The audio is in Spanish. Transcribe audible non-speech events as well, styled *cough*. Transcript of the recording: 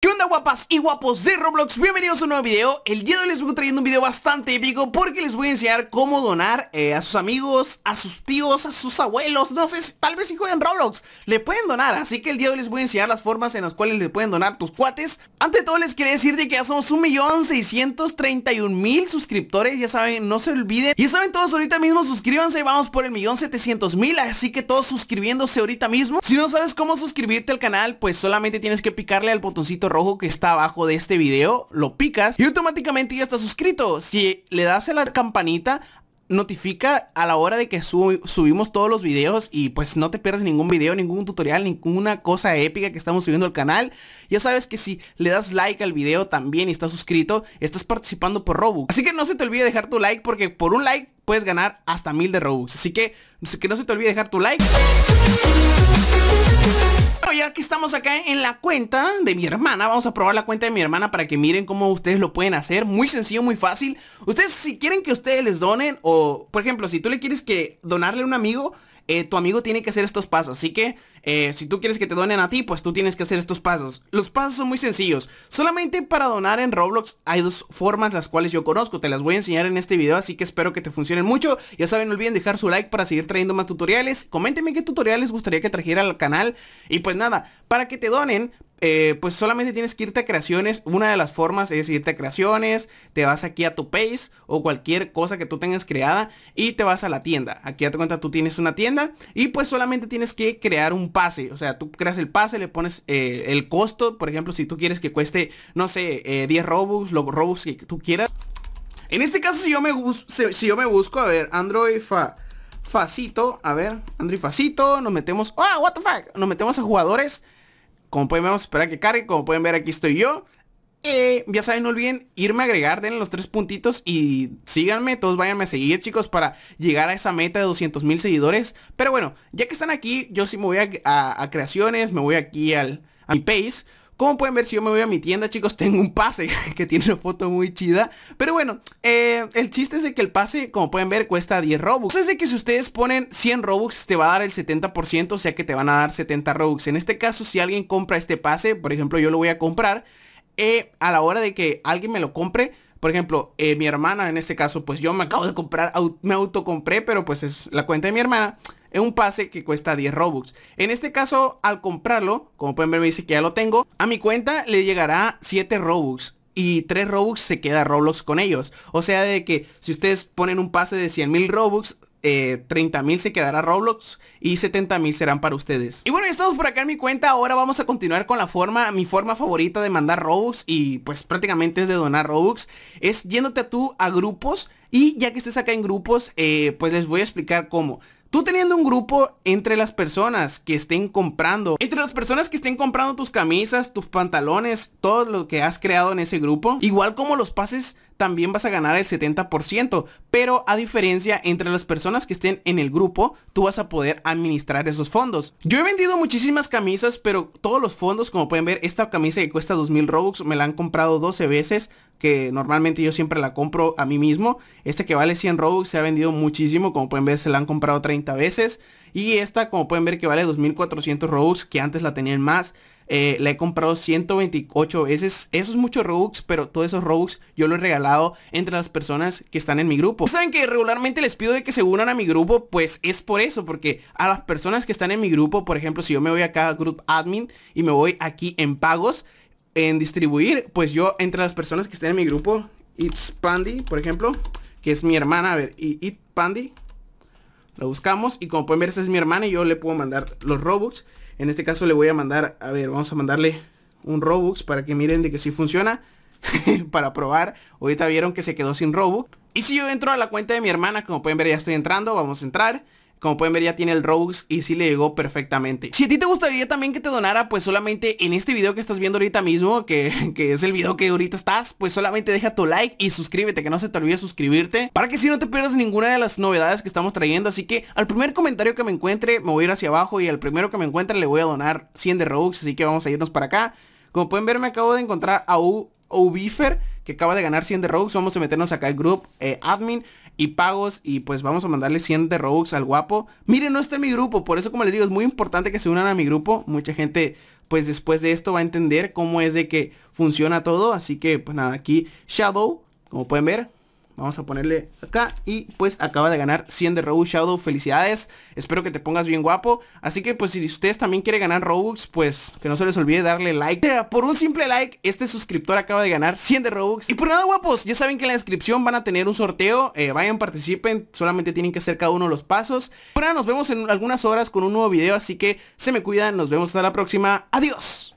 ¿Qué onda guapas y guapos de Roblox? Bienvenidos a un nuevo video El día de hoy les voy trayendo un video bastante épico Porque les voy a enseñar cómo donar eh, a sus amigos, a sus tíos, a sus abuelos No sé, tal vez si juegan Roblox Le pueden donar, así que el día de hoy les voy a enseñar las formas en las cuales le pueden donar tus cuates Ante todo les quería decir de que ya somos 1.631.000 suscriptores Ya saben, no se olviden ya saben todos, ahorita mismo suscríbanse Vamos por el 1.700.000, así que todos suscribiéndose ahorita mismo Si no sabes cómo suscribirte al canal, pues solamente tienes que picarle al botoncito rojo que está abajo de este video, lo picas y automáticamente ya está suscrito. Si le das a la campanita, notifica a la hora de que subimos todos los videos y pues no te pierdas ningún video, ningún tutorial, ninguna cosa épica que estamos subiendo al canal. Ya sabes que si le das like al video también y estás suscrito, estás participando por Robux. Así que no se te olvide dejar tu like porque por un like puedes ganar hasta mil de Robux. Así que, que no se te olvide dejar tu like ya que estamos acá en la cuenta de mi hermana Vamos a probar la cuenta de mi hermana para que miren cómo ustedes lo pueden hacer Muy sencillo, muy fácil Ustedes si quieren que ustedes les donen o, por ejemplo, si tú le quieres que donarle a un amigo eh, tu amigo tiene que hacer estos pasos. Así que eh, si tú quieres que te donen a ti, pues tú tienes que hacer estos pasos. Los pasos son muy sencillos. Solamente para donar en Roblox hay dos formas las cuales yo conozco. Te las voy a enseñar en este video, así que espero que te funcionen mucho. Ya saben, no olviden dejar su like para seguir trayendo más tutoriales. Coméntenme qué tutoriales gustaría que trajera al canal. Y pues nada, para que te donen, eh, pues solamente tienes que irte a creaciones. Una de las formas es irte a creaciones, te vas aquí a tu page o cualquier cosa que tú tengas creada y te vas a la tienda. Aquí ya te cuenta tú tienes una tienda y pues solamente tienes que crear un pase. O sea, tú creas el pase, le pones eh, el costo. Por ejemplo, si tú quieres que cueste, no sé, 10 eh, robux, los robux que tú quieras. En este caso, si yo me, si yo me busco, a ver, Android Facito, a ver, Android Facito, nos metemos, ah, what the fuck, nos metemos a jugadores. Como pueden ver, vamos a esperar a que cargue. Como pueden ver, aquí estoy yo. Y ya saben, no olviden irme a agregar, denle los tres puntitos y síganme, todos váyanme a seguir chicos para llegar a esa meta de 200 mil seguidores. Pero bueno, ya que están aquí, yo sí me voy a, creaciones, me voy aquí al, a mi page como pueden ver, si yo me voy a mi tienda, chicos, *laughs* tengo un pase *laughs* que tiene una foto muy chida. Pero bueno, eh, el chiste es de que el pase, como pueden ver, cuesta 10 Robux. Es de que si ustedes ponen 100 Robux, te va a dar el 70%, o sea que te van a dar 70 Robux. En este caso, si alguien compra este pase, por ejemplo, yo lo voy a comprar, eh, a la hora de que alguien me lo compre, por ejemplo, eh, mi hermana, en este caso, pues yo me acabo de comprar, me autocompré, pero pues es la cuenta de mi hermana. Es un pase que cuesta 10 Robux. En este caso, al comprarlo, como pueden ver me dice que ya lo tengo, a mi cuenta le llegará 7 Robux. Y 3 Robux se queda Roblox con ellos. O sea de que si ustedes ponen un pase de 100.000 Robux, 30.000 eh, se quedará Roblox y 70.000 serán para ustedes. Y bueno, ya estamos por acá en mi cuenta, ahora vamos a continuar con la forma, mi forma favorita de mandar Robux y pues prácticamente es de donar Robux, es yéndote a tú a grupos y ya que estés acá en grupos, eh, pues les voy a explicar cómo. Tú teniendo un grupo entre las personas que estén comprando, entre las personas que estén comprando tus camisas, tus pantalones, todo lo que has creado en ese grupo, igual como los pases también vas a ganar el 70%, pero a diferencia entre las personas que estén en el grupo, tú vas a poder administrar esos fondos. Yo he vendido muchísimas camisas, pero todos los fondos, como pueden ver, esta camisa que cuesta 2000 Robux me la han comprado 12 veces, que normalmente yo siempre la compro a mí mismo. Este que vale 100 Robux se ha vendido muchísimo, como pueden ver se la han comprado 30 veces. Y esta como pueden ver que vale 2400 Robux, que antes la tenían más. Eh, la he comprado 128 veces. Eso es mucho Robux, pero todos esos Robux yo los he regalado entre las personas que están en mi grupo. Saben que regularmente les pido que se unan a mi grupo, pues es por eso, porque a las personas que están en mi grupo, por ejemplo, si yo me voy acá a Group Admin y me voy aquí en pagos, en distribuir, pues yo entre las personas que estén en mi grupo, It's Pandy, por ejemplo, que es mi hermana, a ver, y It Pandy, lo buscamos y como pueden ver esta es mi hermana y yo le puedo mandar los Robux. En este caso le voy a mandar, a ver, vamos a mandarle un Robux para que miren de que si funciona. *laughs* para probar, ahorita vieron que se quedó sin Robux. Y si yo entro a la cuenta de mi hermana, como pueden ver ya estoy entrando, vamos a entrar. Como pueden ver ya tiene el Robux y sí le llegó perfectamente Si a ti te gustaría también que te donara pues solamente en este video que estás viendo ahorita mismo *laughs* que, es el video que ahorita estás Pues solamente deja tu like y suscríbete que no se te olvide suscribirte Para que si no te pierdas ninguna de las novedades que estamos trayendo Así que al primer comentario que me encuentre me voy a ir hacia abajo y al primero que me encuentre le voy a donar 100 de Robux Así que vamos a irnos para acá Como pueden ver me acabo de encontrar a Ubifer, que acaba de ganar 100 de Rogues. Vamos a meternos acá al group eh, admin y pagos y pues vamos a mandarle 100 de Robux al guapo. Miren, no está en mi grupo, por eso como les digo, es muy importante que se unan a mi grupo. Mucha gente pues después de esto va a entender cómo es de que funciona todo. Así que pues nada, aquí Shadow, como pueden ver, Vamos a ponerle acá y pues acaba de ganar 100 de Robux Shadow. Felicidades, espero que te pongas bien guapo. Así que pues si ustedes también quieren ganar Robux, pues que no se les olvide darle like. Eh, por un simple like, este suscriptor acaba de ganar 100 de Robux. Y por nada guapos, ya saben que en la descripción van a tener un sorteo. Eh, vayan, participen, solamente tienen que hacer cada uno los pasos. Bueno, ahora nos vemos en algunas horas con un nuevo video, así que se me cuidan, nos vemos hasta la próxima. Adiós.